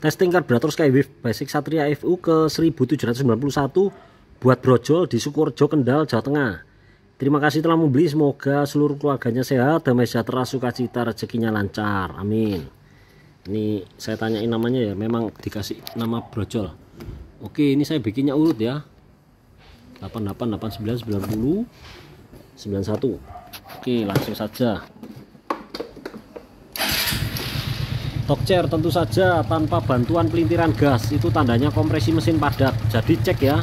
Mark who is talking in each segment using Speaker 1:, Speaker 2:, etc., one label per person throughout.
Speaker 1: Testing karburator Skywave Basic Satria FU ke 1791 buat Brojol di Sukorjo Kendal, Jawa Tengah. Terima kasih telah membeli, semoga seluruh keluarganya sehat, damai sejahtera, suka cita, rezekinya lancar. Amin. Ini saya tanyain namanya ya, memang dikasih nama Brojol. Oke, ini saya bikinnya urut ya. 88, 89, 90, 91. Oke, langsung saja. Tokcer tentu saja tanpa bantuan pelintiran gas itu tandanya kompresi mesin padat jadi cek ya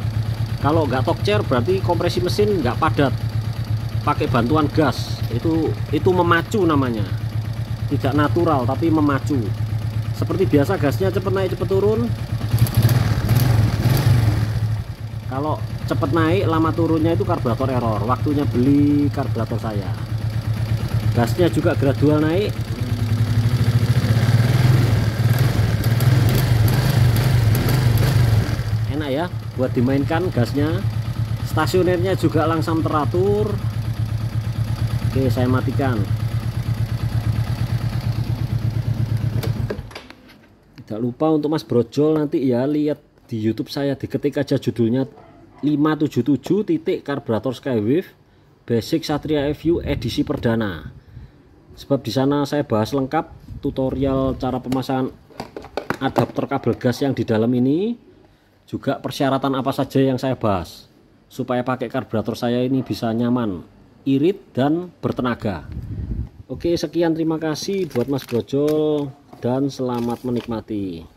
Speaker 1: kalau nggak tokcer berarti kompresi mesin nggak padat pakai bantuan gas itu itu memacu namanya tidak natural tapi memacu seperti biasa gasnya cepet naik cepet turun kalau cepet naik lama turunnya itu karburator error waktunya beli karburator saya gasnya juga gradual naik ya buat dimainkan gasnya stasionernya juga langsung teratur oke saya matikan tidak lupa untuk mas brojol nanti ya lihat di youtube saya diketik aja judulnya 577 titik karburator skywave basic satria FU edisi perdana sebab di sana saya bahas lengkap tutorial cara pemasangan adaptor kabel gas yang di dalam ini juga persyaratan apa saja yang saya bahas supaya pakai karburator saya ini bisa nyaman, irit dan bertenaga. Oke, sekian terima kasih buat Mas Brojol dan selamat menikmati.